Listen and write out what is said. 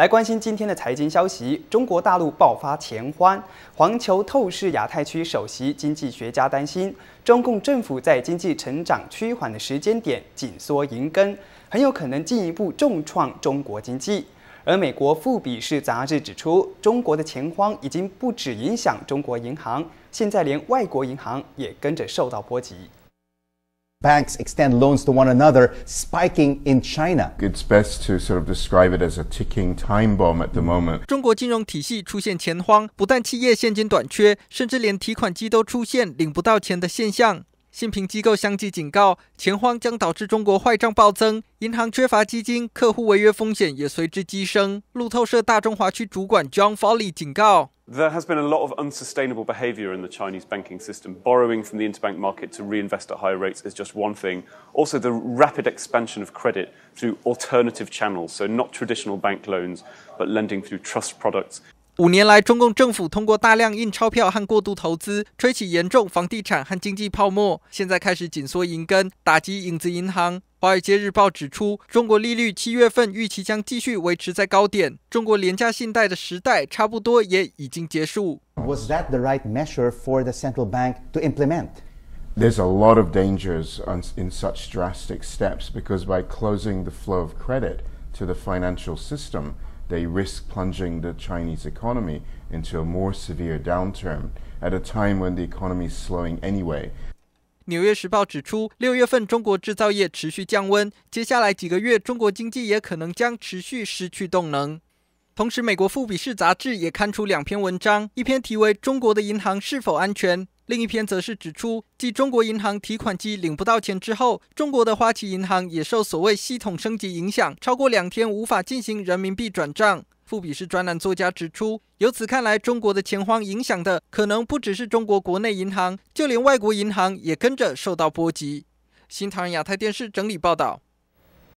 来关心今天的财经消息。中国大陆爆发钱荒，环球透视亚太区首席经济学家担心，中共政府在经济成长趋缓的时间点紧缩银根，很有可能进一步重创中国经济。而美国富比士杂志指出，中国的钱荒已经不止影响中国银行，现在连外国银行也跟着受到波及。Banks extend loans to one another, spiking in China. It's best to sort of describe it as a ticking time bomb at the moment. 中国金融体系出现钱荒，不但企业现金短缺，甚至连提款机都出现领不到钱的现象。信评机构相继警告，钱荒将导致中国坏账暴增，银行缺乏基金，客户违约风险也随之激升。路透社大中华区主管 John Foley 警告。There has been a lot of unsustainable behavior in the Chinese banking system. Borrowing from the interbank market to reinvest at higher rates is just one thing. Also, the rapid expansion of credit through alternative channels, so not traditional bank loans, but lending through trust products. 五年来，中共政府通过大量印钞票和过度投资，吹起严重房地产和经济泡沫。现在开始紧缩银根，打击影子银行。《华尔街日报》指出，中国利率七月份预期将继续维持在高点。中国廉价信贷的时代差不多也已经结束。Was that the right measure for the central bank to implement? There's a lot of dangers in such drastic steps because by closing the flow of credit to the financial system. they risk plunging the Chinese economy into a more severe downturn at a time when the economy is slowing anyway. 纽约时报指出，六月份中国制造业持续降温，接下来几个月中国经济也可能将持续失去动能。同时，美国《富比士》杂志也刊出两篇文章，一篇题为《中国的银行是否安全》，另一篇则是指出，继中国银行提款机领不到钱之后，中国的花旗银行也受所谓系统升级影响，超过两天无法进行人民币转账。富比士专栏作家指出，由此看来，中国的钱荒影响的可能不只是中国国内银行，就连外国银行也跟着受到波及。新唐人亚太电视整理报道。